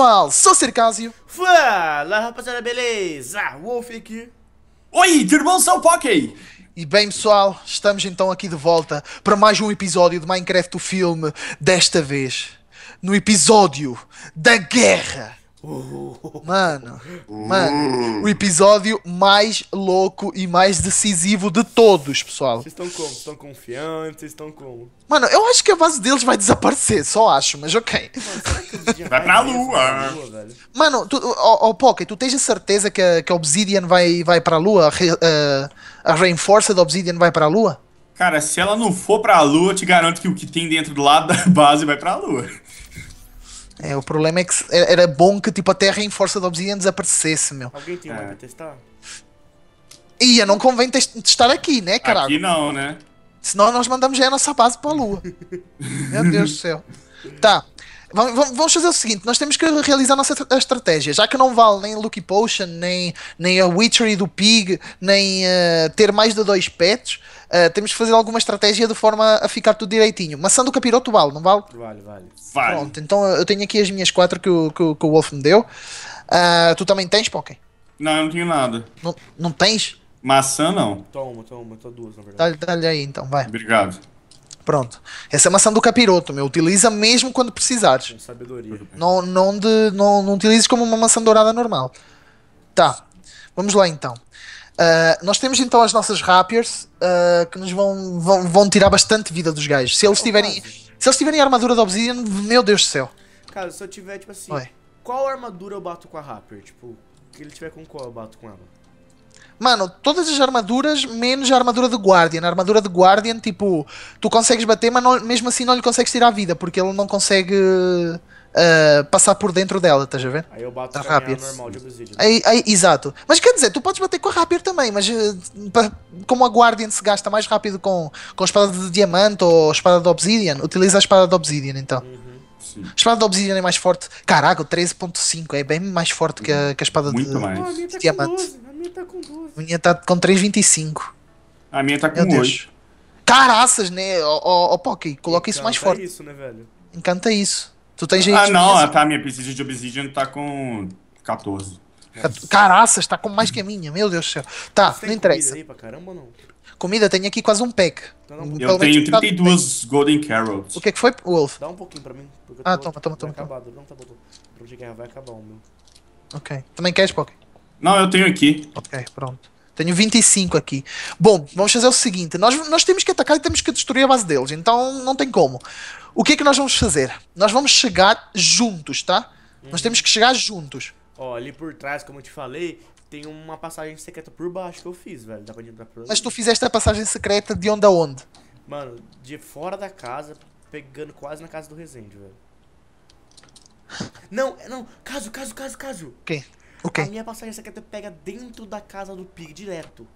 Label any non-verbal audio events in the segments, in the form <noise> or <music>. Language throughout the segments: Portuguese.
pessoal, sou Circásio. Fala rapaziada, beleza? Wolf aqui. Oi, de irmão São Pocky. E bem pessoal, estamos então aqui de volta para mais um episódio de Minecraft o filme, desta vez no episódio da guerra Mano, mano, o episódio mais louco e mais decisivo de todos, pessoal. Vocês estão como? Estão confiantes? Vocês estão como? Mano, eu acho que a base deles vai desaparecer, só acho, mas ok. <laughs> vai pra lua. lua! Mano, tu, oh, oh, Poké, tu tens a certeza que a, que a Obsidian vai, vai pra lua? A, eh, a, da Obsidian vai pra lua? Cara, se ela não for pra lua, eu te garanto que o que tem dentro do lado da base vai pra lua. É, o problema é que é, era bom que tipo, a Terra em força de obsidian desaparecesse, meu. Alguém tem uma é. testar? Ia, é, não convém testar aqui, né, caralho? Aqui não, né? Senão nós mandamos já a nossa base a Lua. <laughs> meu Deus do céu. Tá. Vamos fazer o seguinte: nós temos que realizar a nossa estratégia. Já que não vale nem Lucky Potion, nem, nem a Witchery do Pig, nem uh, ter mais de dois pets, uh, temos que fazer alguma estratégia de forma a ficar tudo direitinho. Maçã do capiroto vale, não vale? Vale, vale. vale. Pronto, então eh, eu tenho aqui as minhas quatro que o, que, que o Wolf me deu. Uh, tu também tens, Pokémon? Não, eu não tenho nada. Não, não tens? Maçã não. Toma, toma, tô duas, na verdade. Dá-lhe aí então, vai. Obrigado. Pronto. Essa é a maçã do capiroto, meu. Utiliza mesmo quando precisares. Sabedoria. Não, não, de, não, não utilizes como uma maçã dourada normal. Tá. Vamos lá então. Uh, nós temos então as nossas rapiers uh, ah, que nos vão, vão, vão, tirar bastante vida dos gajos. Se eles tiverem. Se eles tiverem armadura de Obsidian, meu Deus do céu. Cara, se eu tiver, tipo assim, Oi. qual armadura eu bato com a Rapier? Tipo, que ele tiver com qual eu bato com ela? Mano, todas as armaduras, menos a armadura de Guardian. A armadura de Guardian, tipo, tu consegues bater, mas não, mesmo assim não lhe consegues tirar a vida, porque ele não consegue uh, passar por dentro dela, estás a ver? Aí eu bato tá a rápido. normal de Aí, aí, exato. Mas quer dizer, tu podes bater com a Rapier também, mas uh, eh, pra, como a Guardian se gasta mais rápido com, com espada de diamante ou espada de obsidian, utiliza a espada de obsidian então. Uhum. Sim. A espada de obsidian é mais forte. Caraca, 13.5 é bem mais forte que a, que a espada Muito de, mais. de diamante minha tá com 12. A minha tá com 3,25. A minha tá com 8. Caraças, né? Ó, ó, ó Pocky, coloca isso mais forte. Encanta isso, né, velho? Encanta isso. Tu tens ah, gente. Ah, não, assim. tá. A minha precisa de Obsidian tá com 14. Caraças, tá com mais que a minha, meu Deus do céu. Tá, não interessa. Comida, caramba, não? comida tem aqui quase um pack. Não, não, eu tenho 32 tá Golden Carrots. O que, é que foi, Wolf? Dá um pouquinho pra mim. Ah, toma, toma, toma. Vai toma. acabar, não tá bom. Pro de guerra vai acabar o meu. Ok. Também queres, Poké? Não, eu tenho aqui. Ok, pronto. Tenho 25 aqui. Bom, vamos fazer o seguinte: nós, nós temos que atacar e temos que destruir a base deles, então não tem como. O que é que nós vamos fazer? Nós vamos chegar juntos, tá? Uhum. Nós temos que chegar juntos. Ó, ali por trás, como eu te falei, tem uma passagem secreta por baixo que eu fiz, velho. Dá pra entrar por Mas tu fizeste a passagem secreta de onde a onde? Mano, de fora da casa, pegando quase na casa do Resende, velho. Não, é, não, caso, caso, caso, caso. Quem? Okay. Okay. A minha passagem secreta pega dentro da casa do Pig, direto.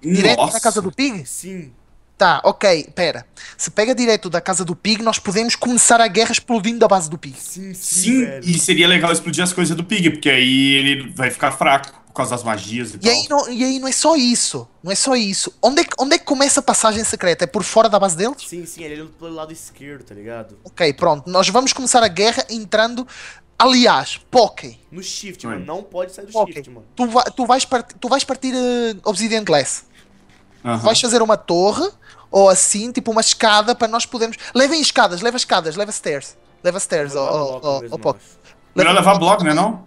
Direto Nossa. da casa do Pig? Sim. Tá, ok, pera. Se pega direto da casa do Pig, nós podemos começar a guerra explodindo a base do Pig. Sim, sim. sim e seria legal explodir as coisas do Pig, porque aí ele vai ficar fraco por causa das magias e, e tal. Aí não, e aí não é só isso. Não é só isso. Onde, é onde é que começa a passagem secreta? É por fora da base dele? Sim, sim, ele é pelo lado esquerdo, tá ligado? Ok, pronto. Nós vamos começar a guerra entrando Aliás, Poké. No shift, mano. Não pode sair do poké. shift, mano. Tu, vai, tu, vais, partir, tu vais partir uh, eh, Obsidian Glass. Uh -huh. Vais fazer uma torre ou assim, tipo uma escada para nós podermos. Levem escadas, leva escadas, leva stairs. Leva stairs ou Poké. Melhor levar bloco, né? Não?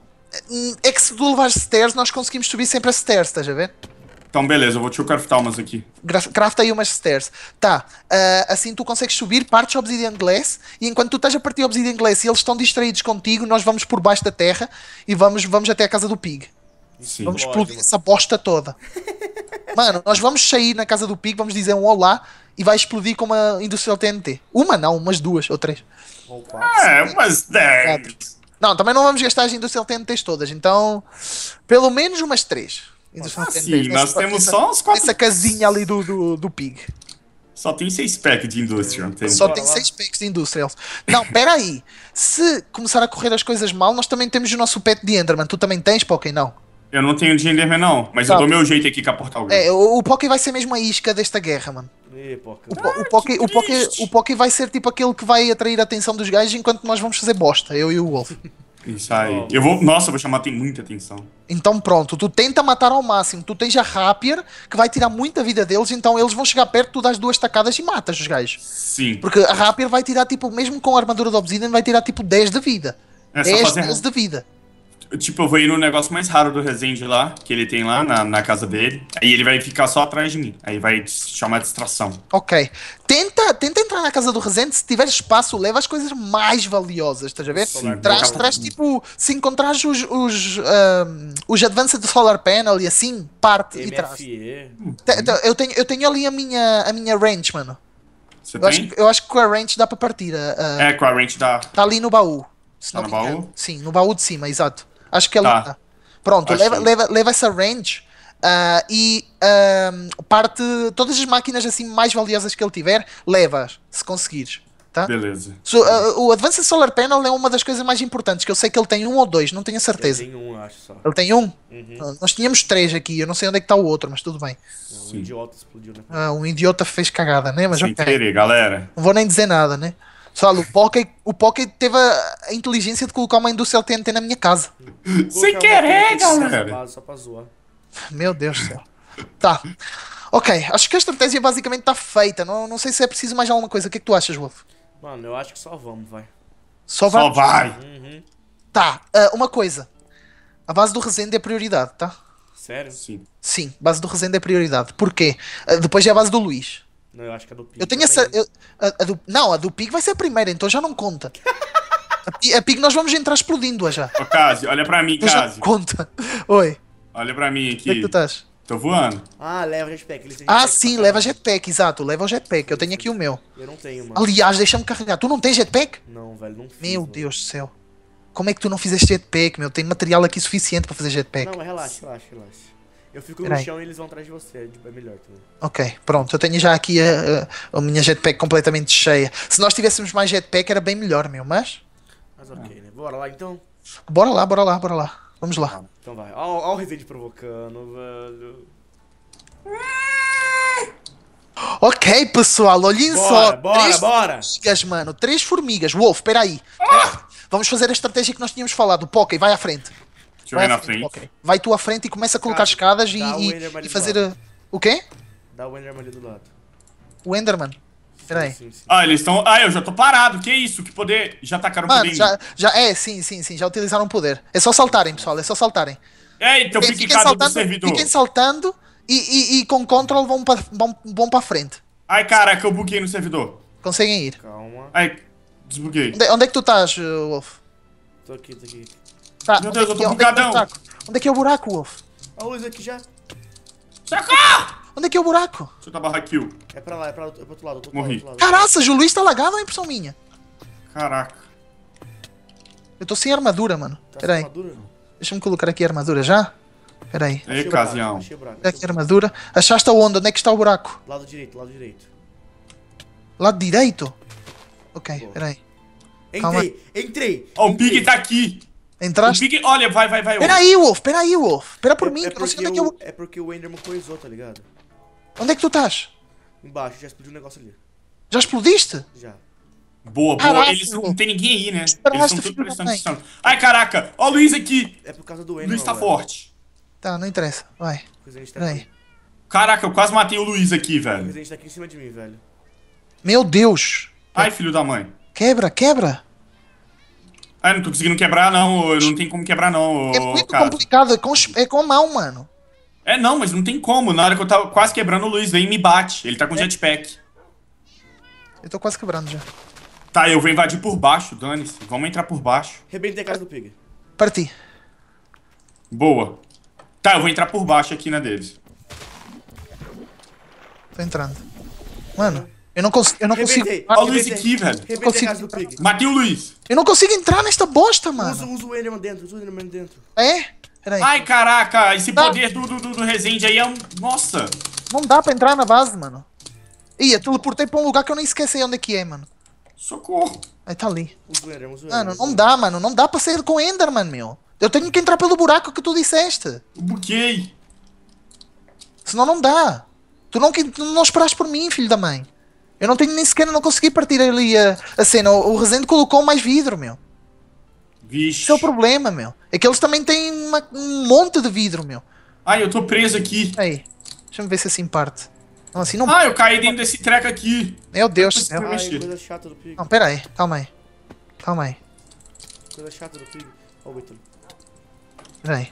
Hum, é que se tu levares stairs, nós conseguimos subir sempre a stairs, estás a ver? Então, beleza, eu vou te craftar umas aqui. Crafta aí umas stairs. Tá, uh, assim tu consegues subir, partes Obsidian Glass, e enquanto tu estás a partir Obsidian Glass e eles estão distraídos contigo, nós vamos por baixo da terra e vamos, vamos até a casa do Pig. Sim. Vamos explodir essa bosta toda. Mano, nós vamos sair na casa do Pig, vamos dizer um olá e vai explodir com uma industrial TNT. Uma não, umas duas ou três. Opa. É, umas dez. Não, também não vamos gastar as industrial TNTs todas, então pelo menos umas três. Sim, é nós temos só uns quatro. Essa casinha ali do, do, do Pig. Só tem seis packs de Industrial. Tem. Só tem seis packs de Industrial. Não, aí Se começar a correr as coisas mal, nós também temos o nosso pet de Enderman. Tu também tens, Pokémon? Não. Eu não tenho de Enderman, não. Mas eu tá. dou meu jeito aqui com a Portal É, o, o Poké vai ser mesmo a isca desta guerra, mano. E, O, po ah, o, Poké, o, o vai ser tipo aquele que vai atrair a atenção dos gajos enquanto nós vamos fazer bosta, eu e o Wolf isso tá aí Eu vou. Nossa, eu vou chamar tem muita atenção. Então pronto, tu tenta matar ao máximo. Tu tens a Rapier, que vai tirar muita vida deles, então eles vão chegar perto, tu das duas tacadas e matas os gajos. Sim. Porque a Rapier vai tirar, tipo, mesmo com a armadura do Obsidian, vai tirar tipo 10 de vida. É 10 fazer... de vida. Tipo, eu vou ir no negócio mais raro do Resende lá, que ele tem lá na, na casa dele. Aí ele vai ficar só atrás de mim. Aí vai chamar distração. Ok. Tenta, tenta entrar na casa do Resende. Se tiver espaço, leva as coisas mais valiosas, estás a ver? Sim. Traz, traz tipo, se encontrares os, os, um, os advances do Solar Panel e assim, parte MFE. e traz. Eu tenho, eu tenho ali a minha, a minha range, mano. Você eu, tem? Acho, eu acho que com a range dá para partir. A, ah, ah. É, com a range dá. Tá ali no baú. Tá no baú? Sim, no baú de cima, exato. Acho que é tá. Pronto, leva, é leva, leva essa range uh, e uh, parte todas as máquinas assim mais valiosas que ele tiver, levas, se conseguires. Tá? Beleza. So, uh, o Advanced Solar Panel é uma das coisas mais importantes, que eu sei que ele tem um ou dois, não tenho a certeza. Ele tem um, acho só. Ele tem um? Uhum. Nós tínhamos três aqui, eu não sei onde é que está o outro, mas tudo bem. Um Sim. idiota explodiu na ah, Um idiota fez cagada, né? Mas Sem okay. galera. Não vou nem dizer nada, né? Sabe, o Pocket, o Pocket teve a inteligência de colocar uma indústria TNT na minha casa. Sem querer, galera! Só pra zoar. Meu Deus do céu. tá. Ok, acho que a estratégia basicamente está feita. Não, não sei se é preciso mais alguma coisa. O que, é que tu achas, Wolf? Mano, eu acho que só vamos, vai. Só, só vai? vai. Uhum. Tá, uh, uma coisa. A base do Resende é prioridade, tá? Sério? Sim. Sim, base do Resende é prioridade. Porquê? Uh, depois é a base do Luís. Não, eu acho que a é do Pig. Eu tenho essa. Né? Eu, a, a do, não, a do Pig vai ser a primeira, então já não conta. <laughs> a, a Pig nós vamos entrar explodindo-a já. Ô, Cássio, olha pra mim, então conta. Oi. Olha pra mim aqui. Onde é que tu estás? Tô voando. Ah, leva o jetpack. ah, sim, leva jetpack, exato. Leva o jetpack. Eu tenho aqui o meu. Eu não tenho, mano. Aliás, deixa-me carregar. Tu não tens jetpack? Não, velho, não fiz, Meu mano. Deus do céu. Como é que tu não fizeste jetpack, meu? Tem material aqui suficiente pra fazer jetpack. Não, mas relaxa, relaxa, relaxa. Eu fico Peraí. no chão e eles vão atrás de você. Tipo, é melhor também. Tá ok, pronto. Eu tenho já aqui a, a, minha jetpack completamente cheia. Se nós tivéssemos mais jetpack era bem melhor, meu, mas. Mas ok, né? Bora lá então. Bora lá, bora lá, bora lá. Vamos lá. Tá, então vai. Olha o Resende provocando, velho. Ok, pessoal, olhem bora, só. Bora, três bora. formigas, mano. Três formigas. Wolf, peraí. Ah! Vamos fazer a estratégia que nós tínhamos falado. Poké, vai à frente. Deixa eu na frente. Okay. Vai tu à frente e começa a colocar Cara, escadas e, e, e fazer. A... O quê? Dá o Enderman ali do lado. O Enderman? Pera aí. Sim, sim. Ah, eles estão. Ah, eu já tô parado. Que isso? Que poder. Já atacaram o poder. Já, já, é, sim, sim, sim. Já utilizaram o poder. É só saltarem, pessoal. É só saltarem. É, então fiquem, fiquem saltando, servidor. Fiquem saltando e, e, e com control vão pra, vão, vão pra frente. Ai, caraca, eu buguei no servidor. Conseguem ir. Calma. Ai, desbuguei. Onde, onde é que tu estás, uh, Wolf? Tô aqui, tô aqui. Tá, Meu Deus, eu tô é, é, bugadão. Onde, é, é onde é que é o buraco, Wolf? A luz aqui já. Socorro! Onde é que é o buraco? Deixa eu dar barra kill. É pra lá, é, pra, é pro outro lado. Morri. Caraca, o Luiz tá lagado ou é impressão minha? Caraca. Eu tô sem armadura, mano. Tá Pera aí. Armadura? Deixa eu colocar aqui a armadura já. Pera aí. Ei, Casião. Aqui a armadura. Achaste a onda, onde é que está o buraco? Lado direito, lado direito. Lado direito? Ok, Boa. aí. Entrei, Calma. entrei. Ó, oh, o Big tá aqui. Entraste. Big... Olha, vai, vai, vai. Wolf. Peraí, Wolf, peraí, Wolf. Pera por é, mim, é porque não sei onde é que eu. É porque o Enderman coisou, tá ligado? Onde é que tu estás? Embaixo, já explodiu um negócio ali. Já explodiste? Já. Boa, boa. Caraca, Eles não tem ninguém aí, né? Caraca, Eles estão tudo prestando atenção. Ai, caraca! Ó o Luiz aqui! É por causa do Enderman. Luiz tá velho. forte. Tá, não interessa. Vai. Tá peraí. Caraca, eu quase matei o Luiz aqui, velho. O presidente tá aqui em cima de mim, velho. Meu Deus! Ai, filho da mãe. Quebra, quebra! Ah, não tô conseguindo quebrar, não. Não tem como quebrar, não. É muito cara. complicado, é com, é com mão, mano. É, não, mas não tem como. Na hora que eu tava quase quebrando, o Luiz vem e me bate. Ele tá com é. jetpack. Eu tô quase quebrando já. Tá, eu vou invadir por baixo, dane-se. Vamos entrar por baixo. Rebentei a casa do Pig. Parti. Boa. Tá, eu vou entrar por baixo aqui na né, deles. Tô entrando. Mano. Eu não, cons eu não consigo. Olha o Luiz aqui, velho. Eu Matei o Luiz. Eu não consigo entrar nesta bosta, mano. Usa, usa o Enderman dentro, usa o Enderman dentro. É? Peraí. Ai, caraca, esse tá. poder do, do, do Resende aí é um. Nossa! Não dá pra entrar na base, mano. Ih, eu teleportei pra um lugar que eu nem esqueci onde é que é, mano. Socorro! Aí tá ali. Usa o Enderman, Mano, não dá, mano. Não dá pra sair com o Enderman, meu. Eu tenho que entrar pelo buraco que tu disseste. O buquei. Senão não dá. Tu não, tu não esperaste por mim, filho da mãe. Eu não tenho nem sequer, não consegui partir ali a, a cena. O, o Resende colocou mais vidro, meu. Vixe. Esse é o problema, meu. É que eles também têm uma, um monte de vidro, meu. Ai, eu tô preso aqui. Aí, deixa-me ver se assim parte. Não, assim não... Ah, eu caí dentro desse treco aqui. Meu Deus do Ai, coisa chata do Pig. Não, pera aí, calma aí. Calma aí. Coisa chata do Pig. Ó, oh, Pera aí.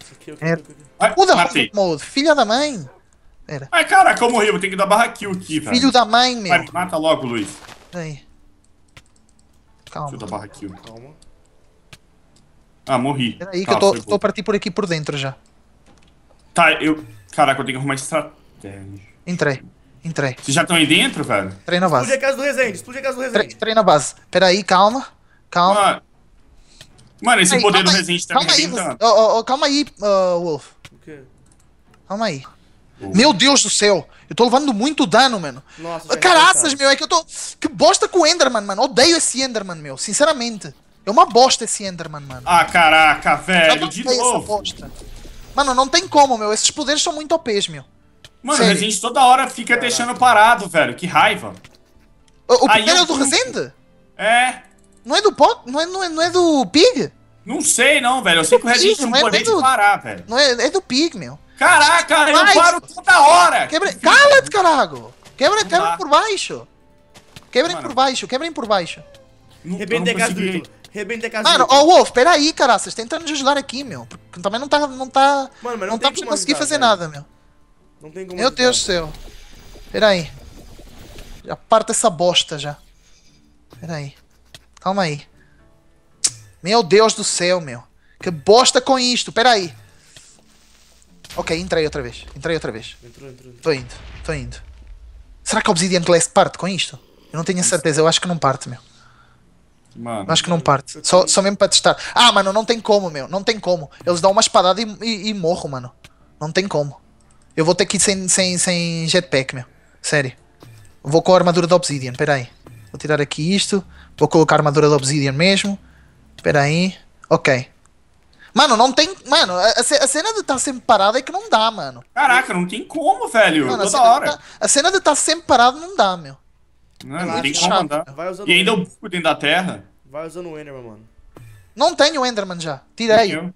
Isso aqui, é é eu é... Ai, Muda mode, filha da mãe. Pera. Ai, caraca, eu morri. Eu vou ter que dar barra kill aqui, velho. Filho da mãe, meu. Vai, mata logo, Luiz. Peraí. Calma. Deixa eu dar barra kill. Calma. Ah, morri. Peraí que eu tô, tô pra ti por aqui por dentro já. Tá, eu... Caraca, eu tenho que arrumar estratégia. Entrei. Entrei. Vocês já estão aí dentro, velho? Entrei na base. Explode a casa do Resende, explode a casa do Resende. Entrei na base. Peraí, calma. Calma. Mano, Mano esse aí, poder do Resende tá calma me arrebentando. oh, oh, calma aí, uh, Wolf. O quê? Calma aí. Uhum. Meu Deus do céu. Eu tô levando muito dano, mano. Nossa, é Caraças, meu, é que eu tô. Que bosta com o Enderman, mano. Odeio esse Enderman, meu, sinceramente. É uma bosta esse Enderman, mano. Ah, caraca, velho, de novo. Essa bosta. Mano, não tem como, meu. Esses poderes são muito OPs, meu. Mano, Sério. a gente toda hora fica caraca. deixando parado, velho. Que raiva. O, o é do Resende? É. Não é do pot? Não é, não, é, não é do Pig? Não sei, não, velho. Eu sei que o Resende não pode é, é parar, velho. Não é, é do Pig, meu. Caraca, Mas... eu paro toda hora! Quebre... Cala-te, caralho! Quebra, quebrem por baixo! Quebrem por baixo, quebrem por baixo. Rebentei a casa do Rebentei Mano, ó, oh, Wolf, peraí, cara, vocês estão tentando nos ajudar aqui, meu. Porque também não tá. Não tá, Mano, não, não tá pra conseguir fazer cara. nada, meu. Não tem como. Meu ajudar, Deus do céu. Peraí. Já parta essa bosta já. Peraí. Calma aí. Meu Deus do céu, meu. Que bosta com isto, peraí. aí. Ok, entrei outra vez. Entrei outra vez. Estou indo, estou indo. Será que a Obsidian Glass parte com isto? Eu não tenho a certeza, eu acho que não parte, meu. Mano, acho que não parte. Só, só mesmo para testar. Ah, mano, não tem como, meu. Não tem como. Eles dão uma espadada e, e, e morro, mano. Não tem como. Eu vou ter que ir sem, sem, sem jetpack, meu. Sério. Vou com a armadura da Obsidian, espera aí. Vou tirar aqui isto. Vou colocar a armadura da Obsidian mesmo. Espera aí. Ok. Mano, não tem. Mano, a, cena de estar tá sempre parado é que não dá, mano. Caraca, não tem como, velho. Mano, Toda a hora. Tá, a cena de estar tá sempre parado não dá, meu. Não, não tem como andar. E ainda é o buco dentro da terra. Vai usando o Enderman, mano. Não tenho Enderman já. Tirei.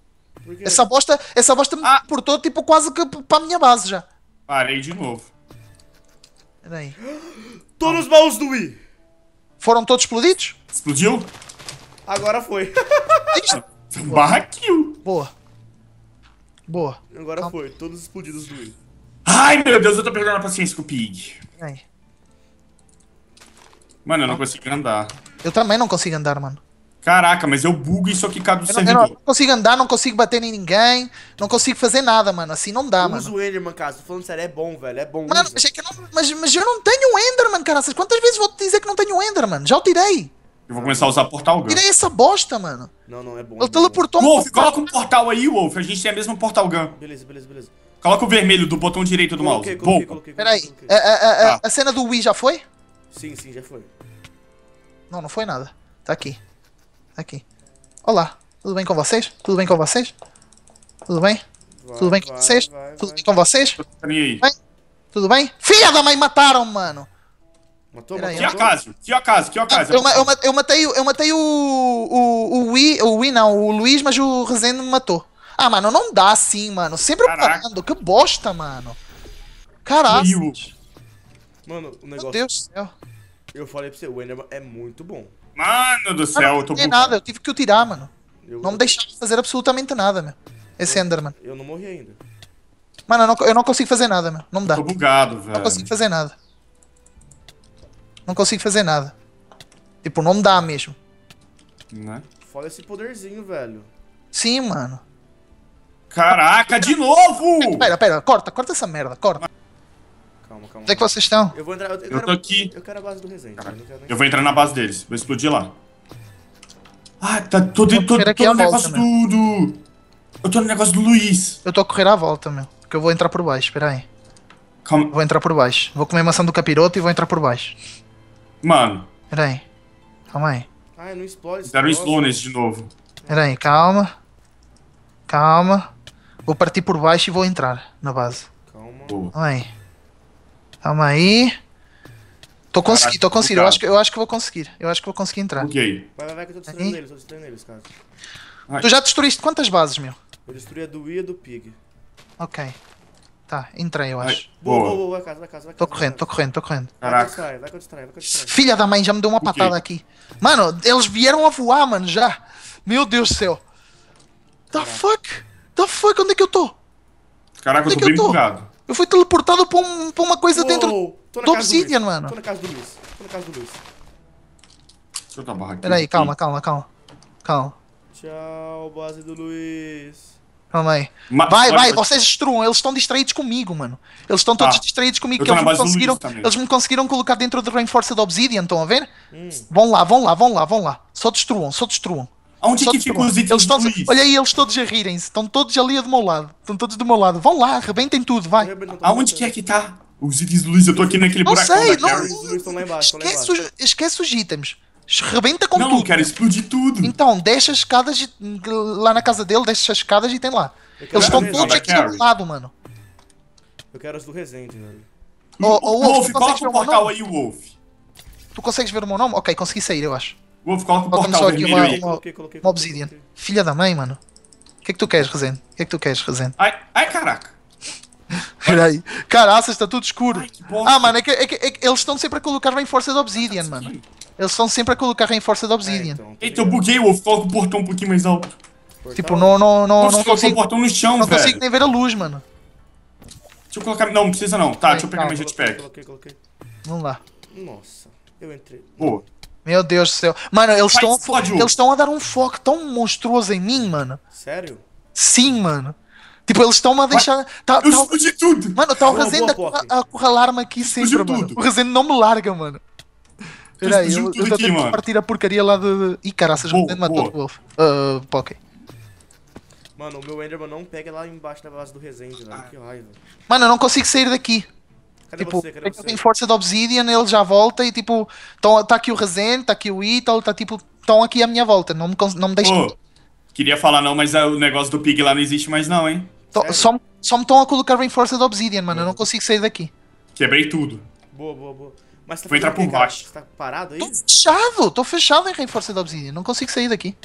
Essa bosta, essa bosta ah. me portou tipo quase que pra minha base já. Parei de novo. Peraí. Todos os baús do Wii. Foram todos explodidos? Explodiu? Agora foi. <laughs> Boa. Barraquil. Boa. Boa. Agora Calma. foi, todos explodidos do Will. Ai, meu Deus, eu tô perdendo a paciência com o Pig. Mano, eu não consigo andar. Eu também não consigo andar, mano. Caraca, mas eu bugo isso aqui cada do não, servidor. Eu não consigo andar, não consigo bater em ninguém, não consigo fazer nada, mano. Assim não dá, mano. Usa o Enderman, cara. Tô falando sério, é bom, velho. É bom. Mano, mas, é não, mas, mas, eu não tenho Enderman, cara. Quantas vezes vou te dizer que não tenho Enderman? Já o tirei. Eu vou começar a usar Portal Gun. E nem essa bosta, mano. Não, não, é bom. Eu teleportou Wolf, um... coloca um portal aí, Wolf. A gente tem a mesma Portal Gun. Beleza, beleza, beleza. Coloca o vermelho do botão direito do coloquei, mouse. Coloquei, coloquei, coloquei, Peraí, é, é, é, é tá. a cena do Wii já foi? Sim, sim, já foi. Não, não foi nada. Tá aqui. Tá aqui. Olá, tudo bem com vocês? Tudo bem com vocês? Tudo bem? Vai, tudo bem vai, com vocês? Vai, tudo bem com vocês? Tudo bem? Tudo bem? Filha da mãe, mataram, mano! Matou, Era matou. Acaso, que acaso, que acaso. Eu, eu, eu matei, eu matei o, o, o Wii, o Wii não, o Luiz, mas o Rezende me matou. Ah, mano, não dá assim, mano. Sempre parando, que bosta, mano. Caraca. Mano, o negócio. Meu Deus do céu. Eu falei pra você, o Enderman é, é muito bom. Mano do céu, mano, eu tô Não nada, eu tive que o tirar, mano. Eu... Não me deixaram fazer absolutamente nada, meu. Esse eu... Enderman. Eu não morri ainda. Mano, eu não, eu não consigo fazer nada, meu. Não me dá. Eu tô bugado, velho. Não consigo fazer nada. Não consigo fazer nada. Tipo, não dá mesmo. Não é? Foda esse poderzinho, velho. Sim, mano. Caraca, de novo! Pera, pera, corta, corta essa merda, corta. Calma, calma. Onde é que vocês estão? Eu vou entrar. Eu, eu, eu quero, tô aqui. Eu quero a base do Resende. Eu, eu vou entrar na base deles, vou explodir lá. Ah, tá todo, todo, todo, todo o negócio do, do, Eu tô no negócio do Luiz. Eu tô a correr à volta, meu. Porque eu vou entrar por baixo, espera aí. Calma. Vou entrar por baixo. Vou comer maçã do capiroto e vou entrar por baixo. Mano. Peraí. Calma aí. Ah, não explode. Deram um slow nesse de novo. Peraí, calma. Calma. Vou partir por baixo e vou entrar na base. Calma. Calma aí. Calma aí. Tô conseguindo, tô conseguindo. Eu acho, que, eu acho que vou conseguir. Eu acho que vou conseguir entrar. Ok. Vai, vai, vai que eu tô destruindo eles, tô destruindo eles, cara. Tu já destruíste quantas bases, meu? Eu destruí a do Wii e a do Pig. Ok. Tá, entrei, eu acho. Boa, boa, boa, vai casa, vai casa, vai casa. Tô correndo, tô correndo, tô correndo. Vai que eu distraio, vai que eu distraio, Filha da mãe, já me deu uma patada aqui. Mano, eles vieram a voar, mano, já. Meu Deus do céu. The fuck? The fuck? Onde é que eu tô? Caraca, Onde é eu tô bem bugado. Eu fui teleportado pra, um, pra uma coisa dentro do Obsidian, mano. Tô na casa do Luiz. Tô na casa do Luiz. Deixa eu dar barra aqui. Peraí, calma, calma, calma. Calma. Tchau, base do Luiz. Calma aí. vai, vai, vocês destruam. Eles estão distraídos comigo, mano. Eles estão todos ah, distraídos comigo. eles, me conseguiram, eles me conseguiram colocar dentro do Reinforced Obsidian, estão a ver? Hum. Vão lá, vão lá, vão lá, vão lá. Só destruam, só destruam. Aonde é só é que ficam os itens eles todos, Olha aí, eles todos a rirem-se. Estão todos ali do meu lado. Estão todos do meu lado. Vão lá, arrebentem tudo, vai. Aonde que é que está Os itens do Luiz, eu tô aqui naquele não buraco. Sei, não sei, não. Esquece, esquece os itens. Rebenta com não, tudo. Não, quero explodir tudo. Então, deixa as escadas de, lá na casa dele, deixa as escadas e tem lá. Eles estão todos aqui do lado, mano. Eu quero as do Resende, mano. Wolf, Wolf coloca o portal aí, Wolf. Tu consegues ver o meu nome? Ok, consegui sair, eu acho. Wolf, coloca o portal vermelho uma, aí. Uma, coloquei, coloquei, uma obsidian. Filha da mãe, mano. O que é que tu queres, Resende? O que é que tu queres, Resende? Ai, ai, caraca. Peraí. Caraças, está tudo escuro. Ai, ah, mano, é que, é que, é que eles estão sempre a colocar em de Obsidian, mano. Eles estão sempre a colocar em de Obsidian. É, então, Eita, eu buguei, eu foco o portão um pouquinho mais alto. Tipo, não, não, não, não o consigo, portão no chão, não velho. consigo nem ver a luz, mano. Deixa eu colocar. Não, não precisa não. Tá, deixa eu pegar meu jetpack. Coloquei, coloquei. Vamos lá. Nossa, eu entrei. Boa. Meu Deus do céu. Mano, eles estão a eles estão a dar um foco tão monstruoso em mim, mano. Sério? Sim, mano. Tipo, eles estão-me a deixar. Tá, eu tá, fugi tudo! Mano, está o é Rezende a, a encurralar-me aqui sempre, mano. Tudo. O Rezende não me larga, mano. Peraí, eu, eu aqui, que partir a porcaria lá de. Ih, caraças, o Rezende matou o Wolf. Uh, ah, Poké. Mano, o meu Enderman não pega lá embaixo na base do Rezende, velho. Ah. Que raiva. Mano, eu não consigo sair daqui. Cadê tipo, você? eu tenho força de Obsidian, ele já volta e tipo, tão, tá aqui o Rezende, tá aqui o Ítalo, tá, tá tipo, estão aqui à minha volta, não me, não me deixam. Oh, queria falar não, mas é o negócio do Pig lá não existe mais não, hein? Tô, só, só me estão a colocar da Obsidian, mano. Eu não é. consigo sair daqui. Quebrei tudo. Boa, boa, boa. Mas tá Vou entrar por baixo. tá parado aí? Tô fechado, tô fechado em da Obsidian. Não consigo sair daqui.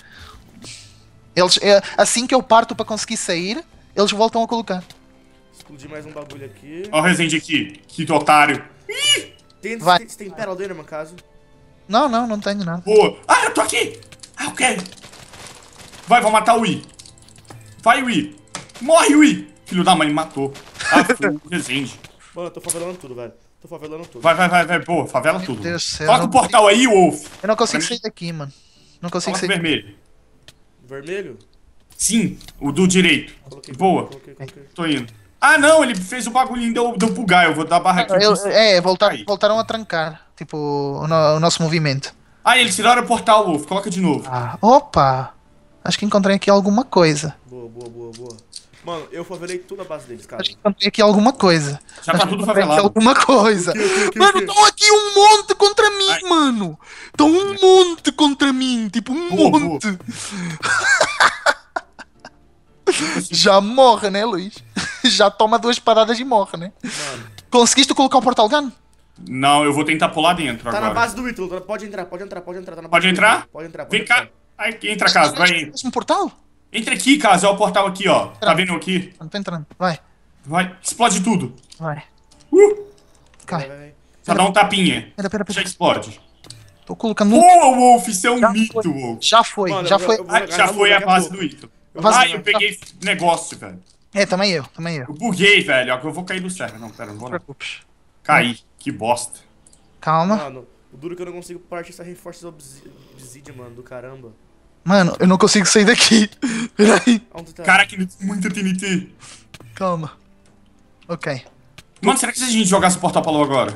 Eles, é, assim que eu parto pra conseguir sair, eles voltam a colocar. Explodir mais um bagulho aqui. Ó o Resende aqui. Que otário. Tem, Vai. tem, tem pérola dele, no meu caso? Não, não, não tenho nada. Boa. Ah, eu tô aqui! Ah, eu quero. Vai, vou matar o Wii. Vai, Wii. Morre, Ui! Filho da mãe, me matou. Ah, <laughs> Resende. Mano, eu tô favelando tudo, velho. Tô favelando tudo. Vai, vai, vai, vai. Pô, favela Meu tudo. Deus céu, Toca o portal aí, Wolf. Eu não consigo sair daqui, mano. Não consigo sair vermelho. Vermelho? Sim, o do direito. Coloquei, Boa. Coloquei, coloquei. Tô indo. Ah, não, ele fez o bagulhinho, deu, deu bugar. Eu vou dar barra aqui. eu, é, é voltar, voltaram a trancar, tipo, o, no, o, nosso movimento. Ah, eles tiraram o portal, Wolf. Coloca de novo. Ah, opa. Acho que encontrei aqui alguma coisa. Boa, boa, boa, boa. Mano, eu favelei tudo a base deles, cara. Acho que tem aqui alguma coisa. Já tá tudo favelado. Alguma coisa. O o o mano, estão aqui um monte contra mim, Ai. mano. Estão um monte contra mim. Tipo, um boa, monte. Boa. <laughs> Já morre, né, Luiz? <laughs> Já toma duas paradas e morre, né? Mano. Conseguiste colocar o portal gun? Não, eu vou tentar pular dentro tá agora. Tá na base do Ítalo. Pode entrar, pode entrar, pode entrar. Tá pode entrar? Pode entrar. Pode Vem entrar. cá. Aí, entra, a casa, vai. um portal? Entra aqui, Caso. É o portal aqui, ó. Tá vendo aqui? Não tô entrando. Vai. Vai. Explode tudo. Vai. Uh! Cai. Só dá um tapinha. Pera, pera, pera. Já explode. Tô colocando... Boa, Wolf! Isso é um já mito, foi. Wolf. Já foi, Mano, já foi. ah, já foi a base do Ito. Ah, eu peguei negócio, velho. É, também eu, também eu. Eu buguei, velho. Eu vou cair no server. Não, pera, não vou não. Caí. Que bosta. Calma. Mano, o duro é que eu não consigo partir essa reforça obsidian, mano, do caramba. Mano, eu não consigo sair daqui. <laughs> Peraí. Tá? Caraca, muita TNT. Calma. Ok. Mano, será que se a gente jogasse o portal pra lua agora?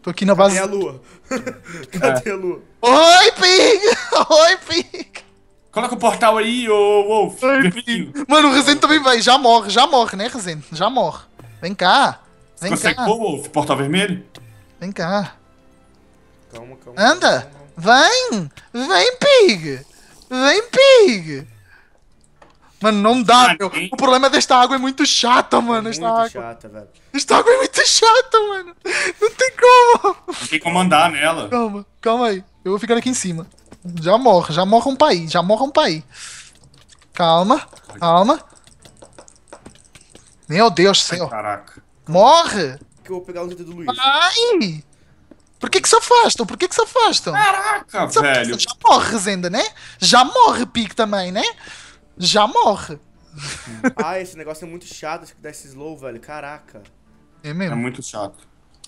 Tô aqui na base. Cadê a lua? <laughs> Cadê é. a lua? Oi, Pig! <laughs> Oi, Pig! Coloca o portal aí, ô Wolf. Oi, Pig. Mano, o Rezende também vai. Já morre, já morre, né, Rezende? Já morre. Vem cá. Vem Você cá. Consegue pôr, Wolf? Portal vermelho? Vem cá. Calma, calma. Anda! Calma. Vem! Vem, Pig! Vem, Pig! Mano, não dá, meu. O problema desta água é muito chata, mano. É muito água. chata, velho. Esta água é muito chata, mano. Não tem como. Tem que comandar nela. Calma, calma aí. Eu vou ficar aqui em cima. Já morre, já morre um pai, já morre um pai. Calma, calma. Meu Deus do céu. Caraca. Morre! Que eu vou pegar o dedo do Luiz. Ai! Por que que se afastam? Por que que se afastam? Caraca, se velho. Já morres ainda, né? Já morre Pig também, né? Já morre. <laughs> ah, esse negócio é muito chato, esse que dá esse slow, velho. Caraca. É mesmo? É muito chato.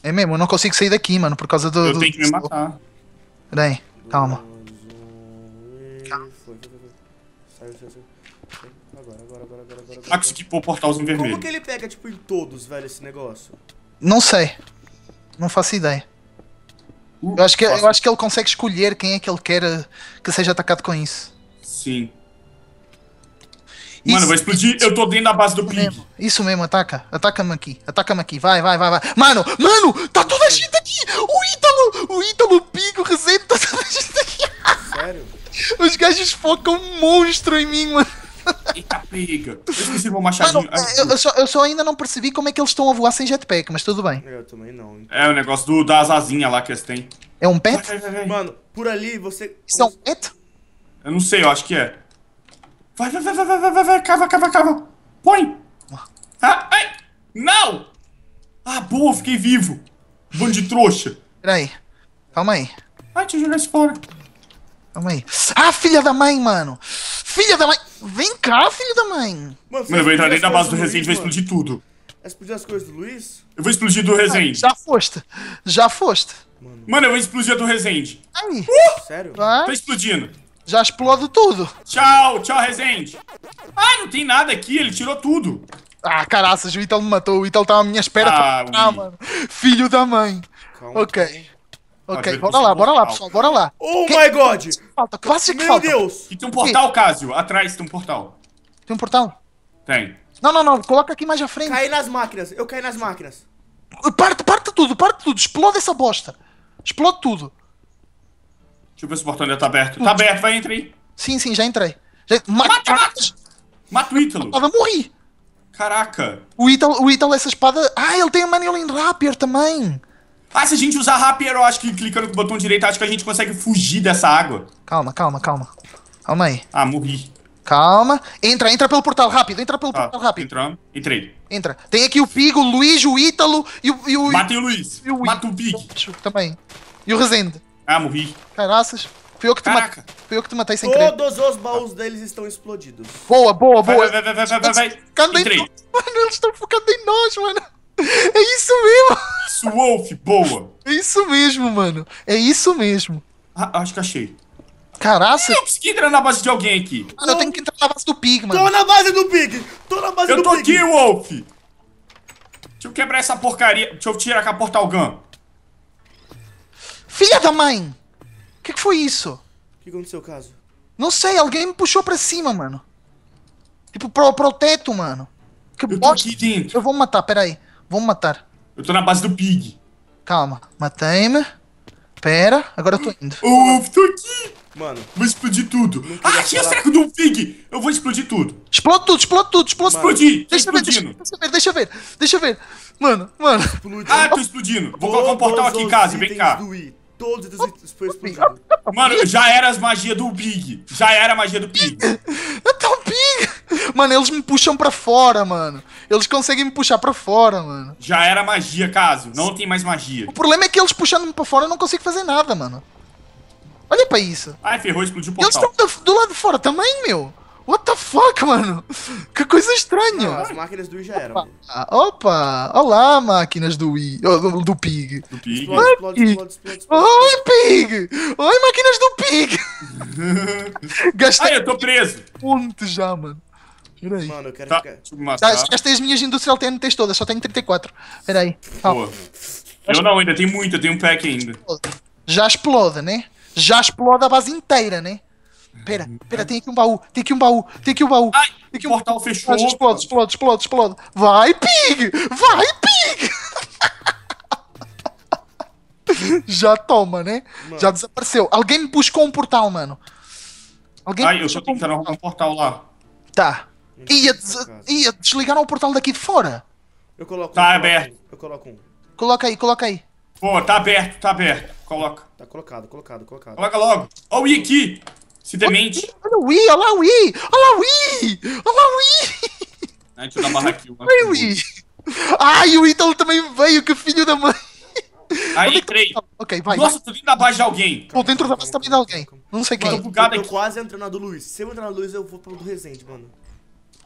É mesmo, eu não consigo sair daqui, mano, por causa do... Eu do, tenho que me matar. Peraí, calma. Calma. Saiu, saiu, saiu. agora, agora, agora. Ah, o portalzinho vermelho. Como que ele pega, tipo, em todos, velho, esse negócio? Não sei. Não faço ideia. Uh, eu acho, que, eu acho que ele consegue escolher quem é que ele quer eh, que seja atacado com isso. Sim. Mano, isso, vai explodir. Isso, eu tô dentro da base do ping. isso mesmo, ataca. Ataca-me aqui. Ataca-me aqui. Vai, vai, vai, vai. Mano, mano, tá toda a gente aqui. O Ítalo, o Ítalo, o Pico, o Rezende, tá toda a gente aqui. Sério? Os gajos focam um monstro em mim, mano. Eita pega! Eu esqueci o meu machadinho. Mano, eu, eu, só, eu só ainda não percebi como é que eles estão a voar sem jetpack, mas tudo bem. Eu também não. Então. É o negócio do, das asazinha lá que eles têm. É um pet? Vai, vai, vai, Mano, por ali você. Isso é um pet? Eu não sei, eu acho que é. Vai, vai, vai, vai, vai, vai, vai, cava, cava, cava. Põe! Ah, ah ai! Não! Ah, boa, fiquei vivo! Bando de trouxa! Peraí. Calma aí. Ai, deixa eu jogar isso fora. Calma aí. Ah, filha da mãe, mano! Filha da mãe! Vem cá, filho da mãe! Mano, eu vou entrar dentro da base do, do Resende e vai explodir tudo. Vai explodir as coisas do Luiz? Eu vou explodir do Resende. já foste. Já foste. Mano. mano, eu vou explodir a do Resende. Aí. Uh! Sério? Vai. Tô explodindo. Já explodo tudo. Tchau, tchau, Resende. Ah, não tem nada aqui, ele tirou tudo. Ah, caraças, o Ital me matou. O Ital tava tá à minha espera. Ah, pra... Tá, ah mano. Filho da mãe. Calma. Ok. Ok, bora lá, bora lá, pessoal, bora lá. Oh que... my god! Falta, que que Meu falta. Deus! E tem um portal, Cásio, atrás tem um portal. Tem um portal? Tem. Não, não, não, coloca aqui mais à frente. Caí nas máquinas, eu caí nas máquinas. Parte, parte tudo, parte tudo, explode essa bosta. Explode tudo. Deixa eu ver se o portão ainda tá aberto. Tá tudo. Tá aberto, vai, entra aí. Sim, sim, já entrei. Já... Mata, mata! Mata, mata o Ítalo. Tava morri. Caraca. O Ítalo, o Ítalo, essa espada... Ah, ele tem a Manilin Rapier também. Ah, se a gente usar rapier, eu acho que clicando com o botão direito, acho que a gente consegue fugir dessa água. Calma, calma, calma. Calma aí. Ah, morri. Calma. Entra, entra pelo portal, rápido, entra pelo ah, portal, rápido. Entrando, entrei. Entra. Tem aqui o Pigo, o Luigi, o Ítalo e o... E o Matei o Luiz. E o Mata o Pigo. Também. E o Rezende. Ah, morri. Caraças. Fui eu que te matei. Fui eu que te matei sem querer. Todos os baús deles estão explodidos. Boa, boa, boa. Vai, vai, vai, vai, vai, vai. Eles estão focando em nós, mano. É isso mesmo! Isso, Wolf, boa! É isso mesmo, mano. É isso mesmo. Ah, acho que achei. Caraca! Eu preciso entrar na base de alguém aqui. Mano, eu tenho que entrar na base do Pig, mano. Tô na base do Pig! Tô na base eu do Pig! Eu tô aqui, Wolf! Deixa eu quebrar essa porcaria. Deixa eu tirar com a Portal Gun. Filha da mãe! O que, que foi isso? O que aconteceu, caso? Não sei, alguém me puxou pra cima, mano. Tipo, pro, pro teto, mano. Que eu bosta. Eu vou matar, peraí. Vamos matar. Eu tô na base do pig. Calma. Matei-me. Pera, agora eu tô indo. Oh, tô aqui! Mano. Vou explodir tudo. Ah, achei o saco do pig! Eu vou explodir tudo. Explode tudo, explode tudo, explode tudo. Explodir. Deixa, ver, deixa, eu ver, deixa ver, deixa ver. Mano, mano. Explodindo. Ah, tô explodindo. Vou colocar um portal aqui em casa, vem cá. Todos os itens foi explodido. Mano, já era as magias do pig. Já era a magia do pig. <laughs> Eu tô pig! <laughs> Mano, eles me puxam pra fora, mano. Eles conseguem me puxar pra fora, mano. Já era magia, caso. Não tem mais magia. O problema é que eles puxando-me pra fora eu não consigo fazer nada, mano. Olha pra isso. Ai, ferrou, explodiu o portal. Eles estão do, do, lado de fora também, meu. What the fuck, mano? <laughs> Que coisa estranha. Não, as máquinas do Wii já eram. Opa, opa. olá, máquinas do Wii. Oh, do, do Pig. Do Pig. Oi, Pig. Oi, máquinas do Pig. <laughs> Gastei. Ai, eu tô preso. Ponto já, mano aí. Mano, eu quero tá. ficar. Tá, esquece as minhas Industrial TNTs todas, só tenho 34. Espera aí. Eu não, ainda tenho muito, eu tenho um pack ainda. Já explode, né? Já explode a base inteira, né? Pera, pera, tem aqui um baú, tem aqui um baú, tem aqui um baú. Ai, tem aqui um portal baú. fechou. Ah, explode, explode, explode, explode. Vai, Pig! Vai, Pig! <laughs> Já toma, né? Mano. Já desapareceu. Alguém me buscou um portal, mano. Alguém Ai, eu só tenho que entrar um portal lá. Tá ia, des ia desligar o portal daqui de fora. Eu coloco tá um. Tá aberto. Eu coloco um. Coloca aí, coloca aí. Pô, tá aberto, tá aberto. Coloca. Tá colocado, colocado, colocado. Coloca logo. Olha o I aqui. Se demente. Olha o I, olha lá o I. Olha lá o I. Olha lá o I. deixa eu dar barra aqui. Olha o I. Ai, o Ítalo também veio, que filho da mãe. Aí, é entrei. Tá? Ok, vai. Nossa, tô vindo da base de alguém. Pô, dentro da base também de alguém. Não sei quem. Eu tô, bugado eu tô quase entrando na do Luiz. Se eu entrar na do Luiz, eu vou pro do Resende, mano.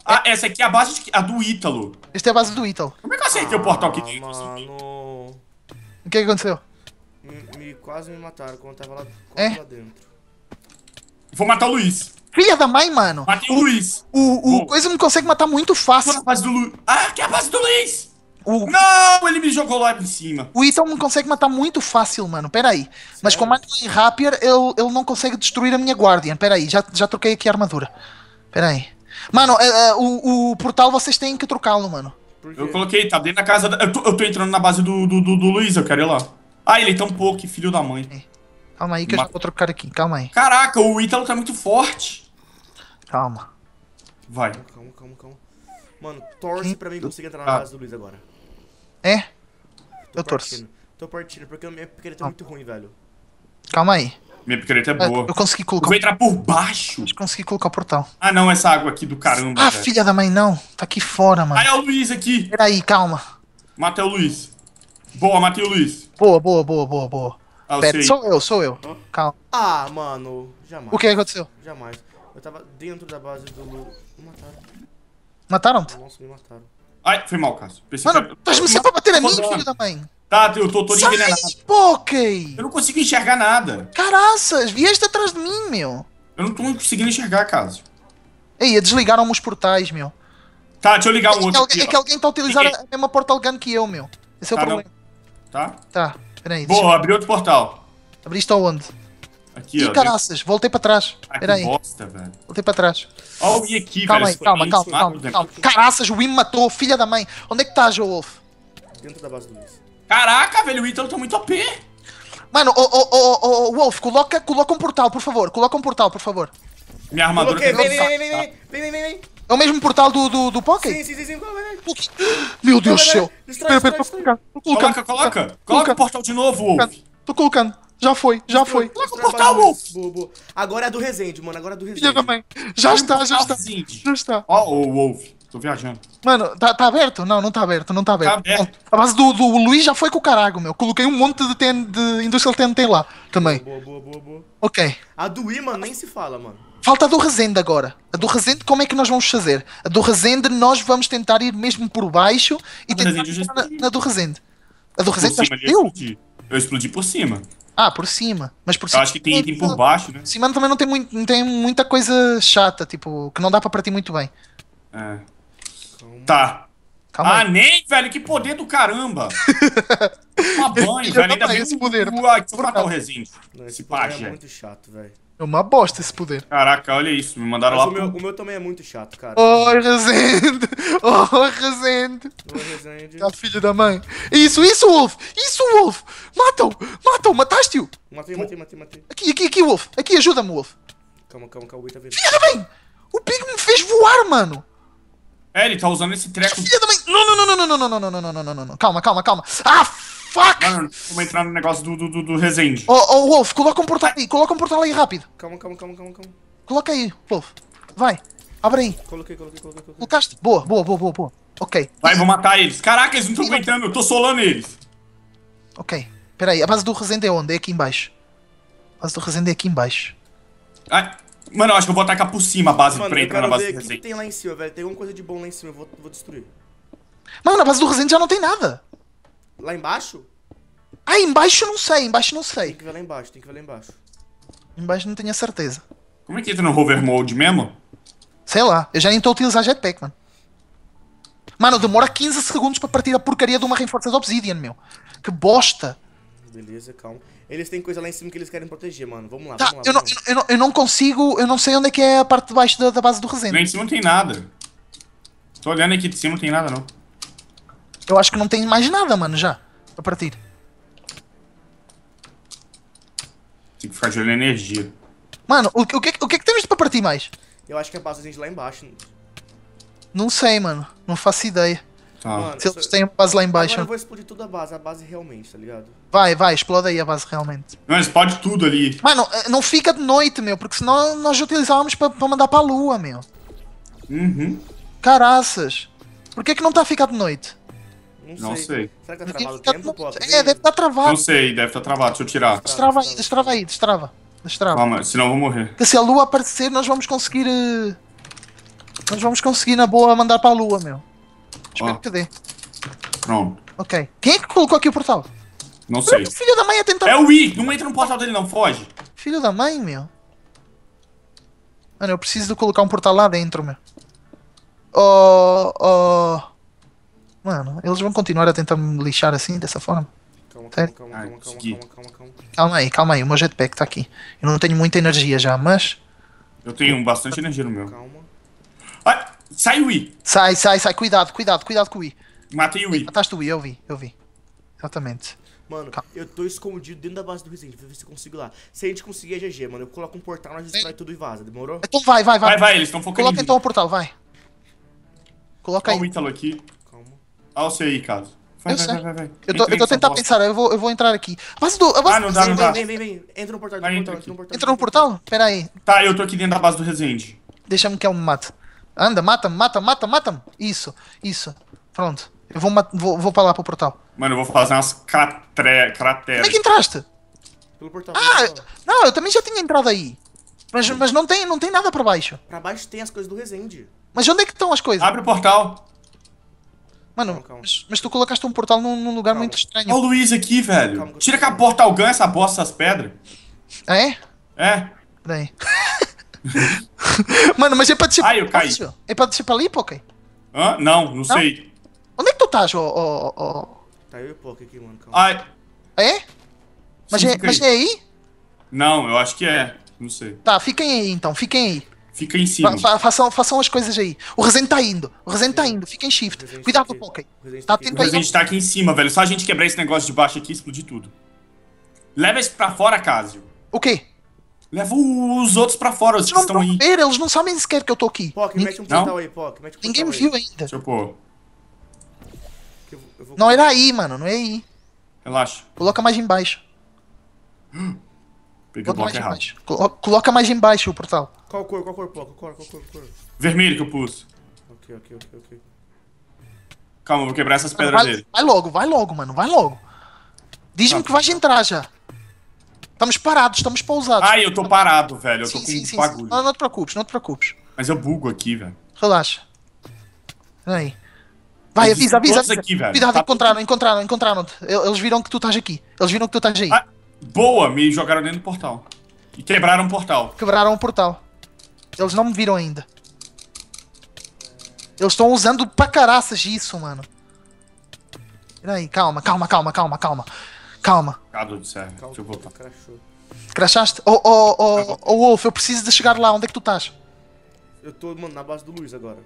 Ah, essa aqui é a base de, a do Ítalo. Essa é a base do Ítalo. Como é que eu acertei ah, o portal aqui dentro? Mano... O é que aconteceu? Me, me, quase me mataram quando tava lá, quando é? lá dentro. Vou matar o Luiz. Filha da mãe, mano. Matei o, o Luiz. O, o coisa não consegue matar muito fácil. Tô é base do Lu... Ah, que é a base do Luiz! O... Não, ele me jogou lá em cima. O Ítalo não consegue matar muito fácil, mano. Pera aí. Mas com a Rapier, ele, ele não consegue destruir a minha Guardian. Pera aí, já, já troquei aqui a armadura. Pera aí. Mano, é, é, o, o portal vocês têm que trocá-lo, mano. Eu coloquei, tá dentro da casa. Da... Eu, tô, eu, tô, entrando na base do, do, do, do Luiz, eu quero ir lá. Ah, ele é tão pouco, que filho da mãe. É. Calma aí que Mas... eu já vou trocar aqui, calma aí. Caraca, o Ítalo tá muito forte. Calma. Vai. Calma, calma, calma. Mano, torce Quem? pra mim conseguir entrar na ah. base do Luiz agora. É? Tô eu partindo. torço. Tô partindo, porque, eu, porque ele tá ah. muito ruim, velho. Calma aí. Minha picareta é, é boa. Eu consegui colocar. Eu vou entrar por baixo. Eu consegui colocar o portal. Ah, não, essa água aqui do caramba. Ah, velho. filha da mãe, não. Tá aqui fora, mano. Ah, é o Luiz aqui. Peraí, calma. Matei o Luiz. Boa, matei o Luiz. Boa, boa, boa, boa, boa. Ah, eu Pera, sou eu, sou eu. Calma. Ah, mano, jamais. O que aconteceu? Jamais. Eu tava dentro da base do. Me mataram. Mataram? Nossa, me mataram. Ai, foi mal, Cássio. Pensei mano, que... você vai tá bater em minha filho da mãe. Tá, eu tô todo Eu não consigo enxergar nada. Caraças, vieste atrás de mim, meu. Eu não tô conseguindo enxergar, caso. Ei, desligaram-me os portais, meu. Tá, deixa eu ligar um é outro. aqui, é que alguém tá utilizando a mesma portal gun que eu, meu. Esse é o tá, problema. Não. Tá? Tá, peraí. Boa, abri outro portal. Abriste aonde? Aqui, Ih, ó. caraças, voltei pra trás. Ah, Peraí. Que bosta, velho. Voltei pra trás. Ó o Wii aqui, calma velho. Aí, calma, calma, calma, calma, né? calma. Caraças, o Wii me matou, filha da mãe. Onde é que estás, Wolf? Dentro da base do Luiz. Caraca, velho, o Ítalo tá muito OP. Mano, ô, ô, ô, ô, Wolf, coloca, coloca um portal, por favor. Coloca um portal, por favor. Minha armadura Coloquei, tá vem, vem, vem, vem, vem, vem, vem, vem. É o mesmo portal do, do, do Poké? Sim, sim, sim, sim. Meu Deus do céu. Destrói, destrói, destrói. Coloca, coloca. Coloca o portal de novo, Wolf. Tô colocando. Já foi, já foi. Coloca o portal, Wolf. Bobo. Agora é do Resende, mano. Agora é do Resende. Já também. Já está, já está. Já está. Ó, o Wolf. Tô viajando. Mano, tá, tá aberto? Não, não tá aberto, não tá aberto. Tá aberto. a base do, do Luiz já foi com o caralho, meu. Coloquei um monte de, TN, de Industrial TNT lá também. Boa, boa, boa, boa. Ok. A do mano, nem se fala, mano. Falta a do Resende agora. A do Resende, como é que nós vamos fazer? A do Resende, nós vamos tentar ir mesmo por baixo e tentar na, na, do Resende. A do Resende Eu explodi. Eu, eu explodi por cima. Ah, por cima. Mas por eu cima. acho que tem item por baixo, né? Cima também não tem, muito, não tem muita coisa chata, tipo, que não dá para partir muito bem. É. Tá. Calma ah, aí. nem, velho, que poder do caramba! Uma <laughs> banha, velho, ainda bem esse poder. Deixa matar o Resende. Esse pajé. É muito chato, velho. É uma bosta esse poder. Caraca, olha isso, me mandaram Mas lá. O meu, pro... o meu também é muito chato, cara. Ô, oh, Resende! Ô, oh, Resende! Ô, Resende. Tá filho da mãe. Isso, isso, Wolf! Isso, Wolf! Mata-o! Mata-o! Mataste-o! Matei, matei, matei, matei. Aqui, aqui, aqui, Wolf! Aqui, ajuda-me, Wolf! Calma, calma, calma, o Wii tá vendo. Filha da mãe! O Pig me fez voar, mano! É, ele tá usando esse treco. Filha da mãe! Não, não, não, não, não, não, não, não, não, não, não, não, Calma, calma, calma. Ah, fuck! Mano, vamos entrar no negócio do, do, do, do Rezende. Ô, oh, ô, oh, Wolf, coloca um portal aí, coloca um portal aí rápido. Calma, calma, calma, calma, calma. Coloca aí, Wolf. Vai, abre aí. Coloquei, coloquei, coloquei. coloquei. Colocaste? Boa, boa, boa, boa, boa. Ok. Vai, vou matar eles. Caraca, eles não estão aguentando, eu tô solando eles. Ok, Pera aí a base do Rezende é onde? É aqui embaixo. A base do Rezende é aqui embaixo. Ai. Mano, eu acho que eu vou atacar por cima a base preta na base do Resende. O que tem lá em cima, velho? Tem alguma coisa de bom lá em cima, eu vou, vou destruir. Mano, na base do Resende já não tem nada. Lá embaixo? Ah, embaixo não sei, embaixo não sei. Tem que ver lá embaixo, tem que ver lá embaixo. Embaixo não tenho certeza. Como é que entra no hover mode mesmo? Sei lá, eu já nem estou a utilizar jetpack, mano. Mano, demora 15 segundos para partir a porcaria de uma de Obsidian, meu. Que bosta. Beleza, calma. Eles têm coisa lá em cima que eles querem proteger, mano. Vamos lá, tá, vamos lá. Eu, vamos não, Eu, não, eu, não, consigo, eu não sei onde é que é a parte de baixo da, da base do resenha. Lá em cima não tem nada. Tô olhando aqui de cima, não tem nada não. Eu acho que não tem mais nada, mano, já. Pra partir. Tem que ficar de olho na energia. Mano, o, o, que, o que é que temos pra partir mais? Eu acho que é a base da gente lá embaixo. Não sei, mano. Não faço ideia. Se eles têm base lá embaixo. Agora eu né? vou explodir toda a base, a base realmente, tá ligado? Vai, vai, explode aí a base realmente. Não, explode tudo ali. Mano, eh, não fica de noite, meu, porque senão nós utilizávamos pra, pra mandar pra lua, meu. Uhum. Caraças. Por que que não tá ficando de noite? Não, não sei. sei. Será que tá travado o tá tempo, pô? É, deve tá travado. Não sei, deve tá travado, deixa eu tirar. Tá, destrava, tá. aí, destrava aí, destrava. Destrava. Calma, senão eu vou morrer. Porque se a lua aparecer, nós vamos conseguir... Eh, nós vamos conseguir, na boa, mandar pra lua, meu. Espero ah. que dê. Pronto. Ok. Quem é que colocou aqui o portal? Não sei. Filho da mãe é tentar. É o I! Não entra no portal dele, não, foge! Filho da mãe, meu. Mano, eu preciso colocar um portal lá dentro, meu. Oh, oh. Mano, eles vão continuar a tentar me lixar assim, dessa forma? Calma, ah, calma, calma calma, calma, calma, calma, calma, calma. Calma aí, calma aí, o meu jetpack tá aqui. Eu não tenho muita energia já, mas. Eu tenho bastante energia no meu. Calma. Sai o I. Sai, sai, sai. Cuidado, cuidado, cuidado com o I. Matei o I. Mataste o I, eu vi, eu vi. Exatamente. Mano, Calma. eu tô escondido dentro da base do Resident, vou ver se eu consigo lá. Se a gente conseguir, é GG, mano. Eu coloco um portal, nós destrói tudo e vaza, demorou? Então vai, vai, vai. Vai, vai, eles estão focando Coloca então o portal, vai. Coloca aí. Calma o Ítalo aqui. Calma. Olha o seu aí, caso. Vai, eu vai, sei. vai, vai, vai. Eu tô, eu tô tentando pensar, eu vou, eu vou entrar aqui. Base do. Base ah, não dá, não dá. Vem, vem, vem. Entra no portal, entra, no portal, entra no portal. Pera aí. Tá, eu tô aqui dentro da base do Resident. Deixa-me que eu é me mato. Anda, mata-me, mata-me, mata-me, mata-me. Isso, isso. Pronto. Eu vou, vou, vou para lá para o portal. Mano, eu vou fazer umas crateras. Como é que entraste? Pelo portal. Ah, não, eu também já tinha entrado aí. Mas, mas não, tem, não tem nada para baixo. Para baixo tem as coisas do Resende. Mas onde é que estão as coisas? Abre o portal. Mano, calma, calma. Mas, mas, tu colocaste um portal num, num lugar calma. muito estranho. Olha o Luiz aqui, velho. Tira com a portal gun essa bosta, essas pedras. é? É. Peraí. <laughs> Mano, mas ele descer? Ah, eu caí. Ele é participa ali, Poké? Hã? Não, não, não, sei. Onde é que tu tá, Jô? Oh, oh, oh. Tá eu e o Poké aqui, mano. Calma. Ai. É? Mas, Sim, é, mas é aí? Não, eu acho que é. Não sei. Tá, fiquem aí então, fiquem aí. Fica em cima. Fa façam, façam as coisas aí. O Resende tá indo. O Resende tá indo. Fica em shift. Tá Cuidado com o Poké. Tá atento tá aí. O Resende tá aqui em cima, velho. Só a gente quebrar esse negócio de baixo aqui e explodir tudo. Leva isso pra fora, Cássio. O quê? Leva os outros pra fora, os eles que estão aí. Ver, eles não sabem sequer que eu tô aqui. Poc, mete um portal aí, Poc. um Ninguém me viu ainda. Deixa eu pôr. vou, Não era aí, mano, não é aí. Relaxa. Coloca mais embaixo. <gasps> Peguei o bloco errado. coloca mais embaixo o portal. Qual cor, qual cor, Poc? Qual cor, qual cor, Vermelho que eu pus. Ok, ok, ok, ok. Calma, vou quebrar essas pedras vai, dele. Vai logo, vai logo, mano, vai logo. Diz-me ah, que vai entrar já. Estamos parados, estamos pousados. Ai, eu tô parado, velho. Eu sim, tô com sim, sim, bagulho. Não, não te preocupes, não te preocupes. Mas eu bugo aqui, velho. Relaxa. Peraí. Vai, avisa, avisa. avisa. Aqui, velho. Cuidado, tá encontraram, encontraram, encontraram-te. Eles viram que tu estás aqui. Eles viram que tu estás aí. Ah, boa, me jogaram dentro do portal. E quebraram o portal. Quebraram o portal. Eles não me viram ainda. Eles estão usando pra caraças isso, mano. Peraí, calma, calma, calma, calma, calma. Calma. de serra. Deixa eu voltar. Crashou. Ô, Oh, oh, oh, oh, Wolf, eu preciso de chegar lá. Onde é que tu estás? Eu estou, mano, na base do Luiz agora.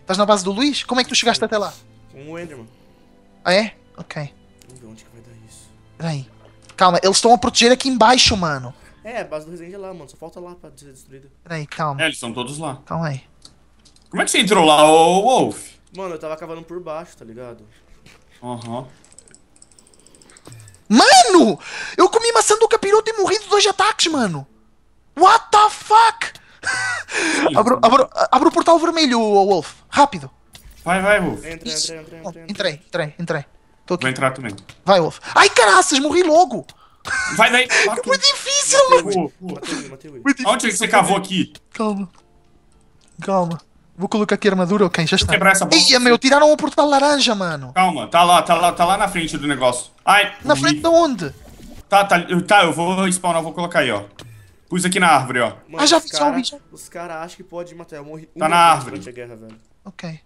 Estás na base do Luiz? Como é que tu chegaste até lá? Com o Enderman. Ah, é? Ok. Vamos ver onde que vai dar isso. Peraí. Calma, eles estão a proteger aqui embaixo, mano. É, a base do Resident é lá, mano. Só falta lá pra ser destruída. Peraí, calma. É, eles estão todos lá. Calma então aí. É. Como é que você entrou lá, ô Wolf? Mano, eu tava cavando por baixo, tá ligado? Aham. Uhum. Mano! Eu comi maçã do capiroto e morri dos dois ataques, mano! What the fuck? abro, abro, abro o portal vermelho, Wolf. Rápido. Vai, vai, Wolf. Entrei, entrei, entrei, entrei. Entrei, Vou entrar também. Vai, Wolf. Ai, caraças, morri logo. Vai daí. Matou. Foi difícil, mano. Matei, matei, matei. Onde é que você cavou aqui? Calma. Calma. Vou colocar aqui a armadura, ok, já está. quebrar essa bola. Ia, meu, tiraram o portal laranja, mano. Calma, tá lá, tá lá, tá lá na frente do negócio. Ai. Na ui. frente de onde? Tá, tá, tá, eu vou spawnar, vou colocar aí, ó. Pus aqui na árvore, ó. Mano, ah, já fiz o vídeo. Os caras acham que pode matar, eu morri. Tá na árvore. guerra, velho. Ok.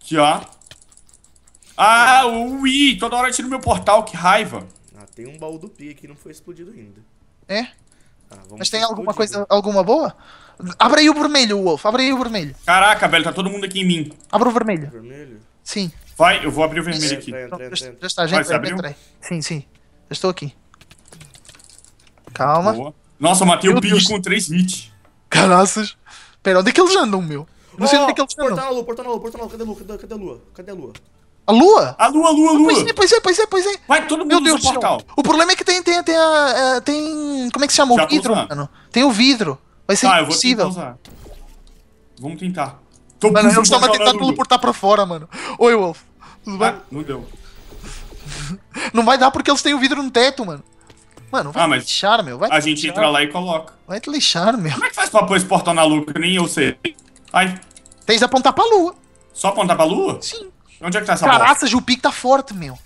Aqui, ó. Ah, ui, toda hora tira o meu portal, que raiva. Ah, tem um baú do Pia que não foi explodido ainda. É? Ah, Mas tem explodido. alguma coisa, alguma boa? Abre aí o vermelho, Wolf. Abre aí o vermelho. Caraca, velho, tá todo mundo aqui em mim. Abre o vermelho. Vermelho? Sim. Vai, eu vou abrir o vermelho Sim. aqui. Entra, então, entra, entra. Já, já está, gente. Vai, entra, Sim, sim. Já estou aqui. Calma. Boa. Nossa, eu matei meu o Pig com 3 hits. Caraças. Pera, onde é que eles andam, meu? Não oh, sei onde é que eles porta andam. Portal, portal, portal, portal. Cadê a lua? Cadê, a lua? Cadê a lua? A lua? A lua, a lua, a ah, lua. Pois é, pois é, pois é, pois é. Vai, todo mundo Meu Deus no portal. O problema é que tem, tem, tem a, eh, a, tem, como é que se chama? Já o vidro, mano. Tem o vidro. Vai ser tá, impossível. Eu vou tentar Vamos tentar. Tô mano, eu tava tentando teleportar pra fora, mano. Oi, Wolf. Tudo bem? Ah, não deu. não vai dar porque eles têm o vidro no teto, mano. Mano, vai ah, te lixar, meu. Vai a gente lixar. entra lá e coloca. Vai te lixar, meu. Como é que faz pra pôr esse portão na lua? Que nem eu sei. Ai. Tens de apontar pra lua. Só apontar pra lua? Sim. Onde é que tá essa Caraças, o pique tá forte, meu.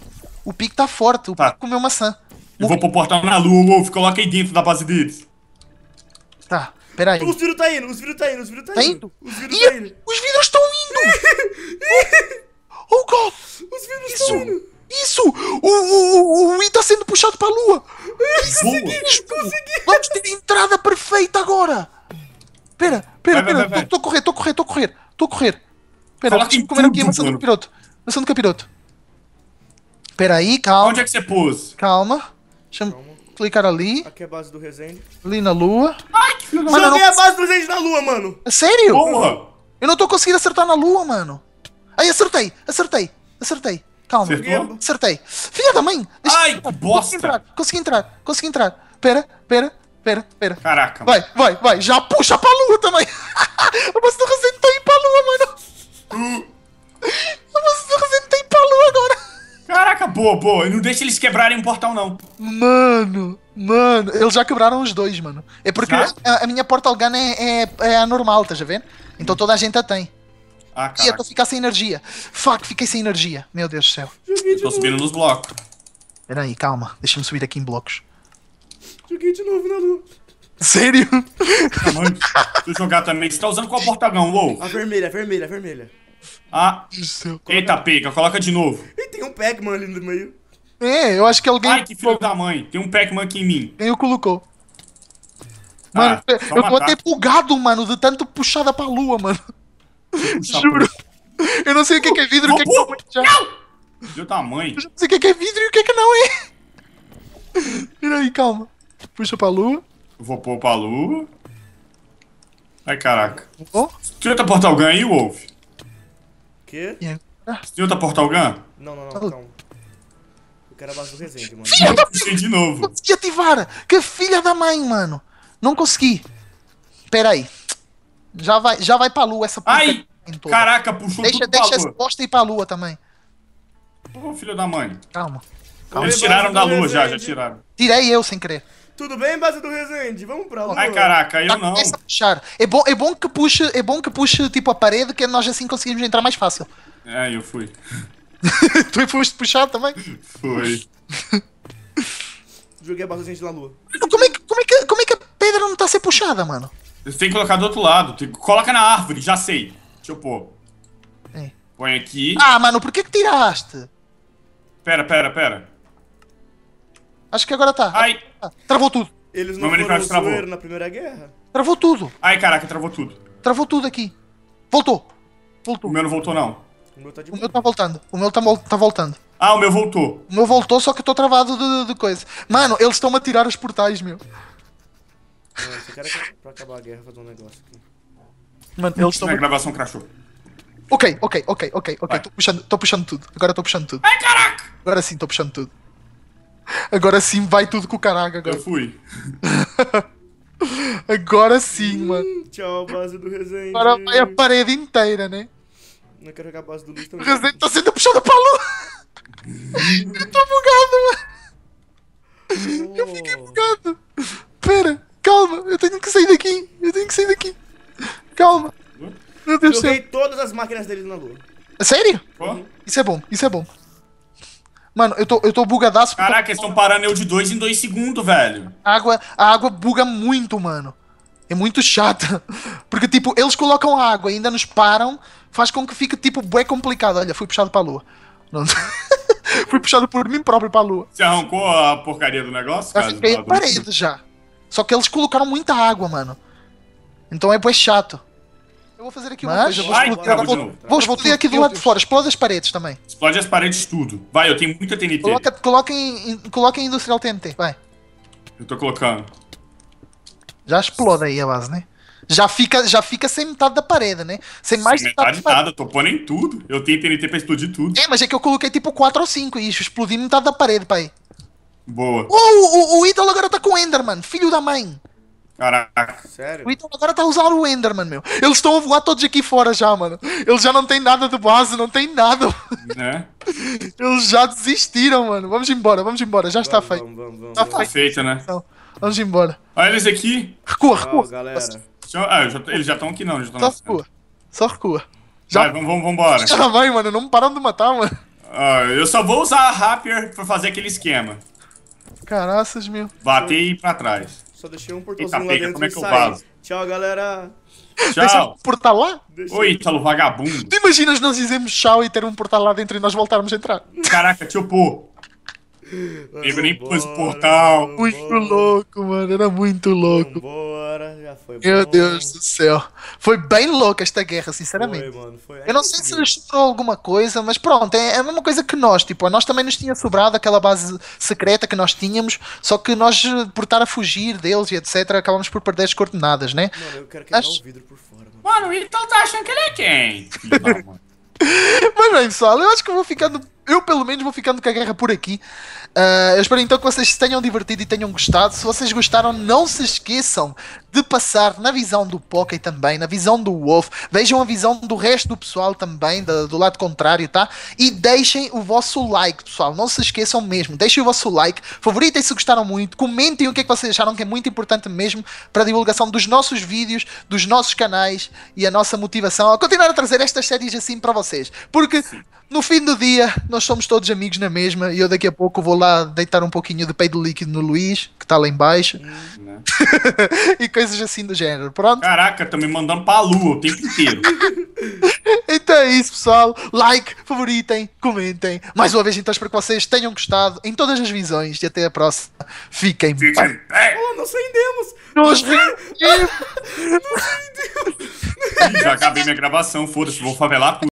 O pique tá forte. O tá. pique comeu maçã. Eu vou pique... pôr portão na lua, Wolf. Coloca aí dentro da base deles. Tá espera aí. Os vidros tá indo, os vidros tá indo, os vidros tá, tá, tá, indo. Os vidros tá indo. Os vidros estão indo! oh, God! Os vidros estão indo! Isso! O, o, o, o I tá sendo puxado pra lua! <laughs> consegui consegui Vamos ter a entrada perfeita agora! espera espera vai, pera, estou a correr, estou a correr, estou a correr, estou a correr. Pera, deixa-me comer aqui a maçã do capiroto. Maçã do capiroto. Pera aí, calma. Onde é que você pôs? Calma. Deixa-me clicar ali. Aqui é a base do Resende. Ali na lua. Ai, que filho Joguei não... a base do Resende na lua, mano. É sério? Porra. Eu não tô conseguindo acertar na lua, mano. Aí, acertei, acertei, acertei. Calma. Acertou? Acertei. Filha da mãe. Ai, que bosta. Consegui entrar, consegui entrar, consegui entrar. Pera, pera, pera, pera. Caraca. Vai, vai, vai. Já puxa pra lua também. <laughs> Mas não Resende tá indo pra lua, mano. Hum. Caraca, boa, não deixa eles quebrarem o um portal, não. Mano, mano. Eles já quebraram os dois, mano. É porque a, a, minha portal gun é, é, é a normal, tá já vendo? Então toda a gente a tem. Ah, E eu tô ficando sem energia. Fuck, fiquei sem energia. Meu Deus do céu. Joguei tô subindo nos blocos. Pera aí, calma. Deixa-me subir aqui em blocos. Joguei de novo na Sério? Tá muito. deixa eu jogar também. Você tá usando qual portagão, WoW? A vermelha, a vermelha, a vermelha. Ah. Eita, pega, coloca de novo. E tem um Pac-Man ali no meio. É, eu acho que alguém. Ai, que filho da mãe. Tem um Pac-Man aqui em mim. Quem o colocou? Ah, mano, ah, eu tô até bugado, mano, de tanto puxada pra lua, mano. Juro. Eu não sei o que é, que é vidro e o que é que não é. Não! Meu tamanho. Eu não sei o que é, que é vidro e o que é que não hein? Vira aí, calma. Puxa pra lua. Vou pôr pra lua. Ai, caraca. Oh? Tu entra portal ganha aí, Wolf? Quê? Você tá Portal Gun? Não, não, não, calma. Eu quero a base do Resende, mano. Filha da... de novo. Consegui ativar! Que filha da mãe, mano. Não consegui. Pera aí. Já vai, já vai pra lua essa puta. Ai! Caraca, puxou deixa, tudo Deixa a resposta ir pra lua também. Pô, filha da mãe. Calma. Calma. Eles tiraram da lua já, já tiraram. Tirei eu sem crer. Tudo bem, base do Resende? Vamos pra lá. Ai, caraca, eu não. Tá Começa a puxar. É bom, é bom que puxe, é bom que puxa tipo a parede que nós assim conseguimos entrar mais fácil. É, eu fui. <laughs> tu foste puxar também? Foi. <laughs> Joguei a base do Resende na lua. Como é, que, como, é que, como é que a pedra não tá sendo puxada, mano? Você tem que colocar do outro lado. Tipo, coloca na árvore, já sei. Deixa eu pôr. É. Põe aqui. Ah, mano, por que que tiraste? Pera, pera, pera. Acho que agora tá. Ai! Travou tudo. Eles não Meu foram travou. na Primeira Guerra? Travou tudo. Ai, caraca, travou tudo. Travou tudo aqui. Voltou. Voltou. O meu não voltou, não. O meu tá, de... o meu tá voltando. O meu tá, tá voltando. Ah, o meu voltou. O meu voltou, só que eu tô travado de, coisa. Mano, eles estão a tirar os portais, meu. Mano, esse cara quer pra acabar a guerra fazer um negócio aqui. Mano, eles estão. A gravação crashou. Ok, ok, ok, ok, ok. Tô puxando, tô puxando tudo. Agora tô puxando tudo. Ai, caraca! Agora sim, tô puxando tudo. Agora sim, vai tudo com o caraca agora. Eu fui. <laughs> agora sim, mano. Tchau, base do Resende. Agora vai a parede inteira, né? Não quero jogar a base do Luiz também. O Resende tá sendo puxado pra lua. Eu <laughs> tô bugado, mano. Oh. Eu fiquei bugado. Pera, calma. Eu tenho que sair daqui. Eu tenho que sair daqui. Calma. Meu Deus Joguei todas as máquinas dele na lua. Sério? Uhum. Isso é bom, isso é bom. Mano, eu tô, eu tô bugadaço. Caraca, eles estão parando eu de dois em dois segundos, velho. A água, a água buga muito, mano. É muito chata. <laughs> Porque, tipo, eles colocam a água e ainda nos param, faz com que fique, tipo, bem complicado. Olha, fui puxado pra lua. Não... <laughs> fui puxado por mim próprio pra lua. Você arrancou a porcaria do negócio, cara? Eu fiquei parede já. Só que eles colocaram muita água, mano. Então é bem chato. Eu vou fazer aqui uma Mas... coisa. Vou, Ai, explodir, vou, vou, vou explodir aqui do lado de fora. Explode as paredes também. Explode as paredes tudo. Vai, eu tenho muita TNT. Coloca, coloca, em, coloca em Industrial TNT, vai. Eu tô colocando. Já explode aí a base, né? Já fica, já fica sem metade da parede, né? Sem mais sem metade, metade nada, tô pondo em tudo. Eu tenho TNT pra explodir tudo. É, mas é que eu coloquei tipo 4 ou 5 isso. Explodi metade da parede, pai. Boa. Oh, o, o Idol agora tá com o Enderman, filho da mãe. Caraca, sério? O Então agora tá usando o Enderman, meu. Eles estão a voar todos aqui fora já, mano. Eles já não têm nada de base, não têm nada. Né? <laughs> Eles já desistiram, mano. Vamos embora, vamos embora. Já vamos, está feito. Vamos, vamos, vamos, está feito, né? Então, vamos embora. Olha eles aqui. Recua, recua. Oh, ah, já, eles já estão aqui não. Já Só recua. Só recua. Já. Vai, vamos, vamos embora. <laughs> Já vai, mano. Não me param de matar, mano. Ah, eu só vou usar a Rapier pra fazer aquele esquema. Caraças, meu. Bater e ir pra trás. Só deixei um portãozinho Eita, lá dentro como é que eu Tchau, galera. Tchau. um portal lá? Deixa Oi, Ítalo, vagabundo. Tu imaginas nós dizemos tchau e ter um portal lá dentro e nós voltarmos a entrar? Caraca, pô Nego nem pôs o portal. Muito louco, mano. Era muito louco. Vambora, já foi Meu bom. Deus do céu. Foi bem louca esta guerra, sinceramente. Foi, mano, foi. Eu não é sei se sobrou alguma coisa, mas pronto, é, é a mesma coisa que nós. Tipo, a nós também nos tinha sobrado aquela base secreta que nós tínhamos, só que nós, por estar a fugir deles e etc., acabamos por perder as coordenadas, né? Mano, eu quero quebrar Acho... o vidro por fora, mano. Mano, então tá achando que ele é quem? <laughs> Não, mano. mas bem, pessoal, eu acho que eu vou ficando eu pelo menos vou ficando com a guerra por aqui. Uh, eu espero então que vocês se tenham divertido e tenham gostado. Se vocês gostaram, não se esqueçam de passar na visão do Poké também, na visão do Wolf, vejam a visão do resto do pessoal também, do lado contrário, tá? E deixem o vosso like, pessoal, não se esqueçam mesmo, deixem o vosso like, favoritem se gostaram muito, comentem o que é que vocês acharam que é muito importante mesmo para a divulgação dos nossos vídeos, dos nossos canais e a nossa motivação a continuar a trazer estas séries assim para vocês, porque Sim. no fim do dia nós somos todos amigos na mesma e eu daqui a pouco vou lá deitar um pouquinho de peido líquido no Luís, que está lá embaixo, né? <laughs> e coisas assim do gênero. Pronto? Caraca, tá me mandando pra lua o tempo inteiro. <laughs> então é isso, pessoal. Like, favoritem, comentem. Mais uma vez, então, espero que vocês tenham gostado em todas as visões. E até a próxima. Fiquem, Fiquem bem. bem. Oh, nos rendemos. Nos rendemos. nos rendemos. <laughs> Já acabei minha gravação, foda-se, vou favelar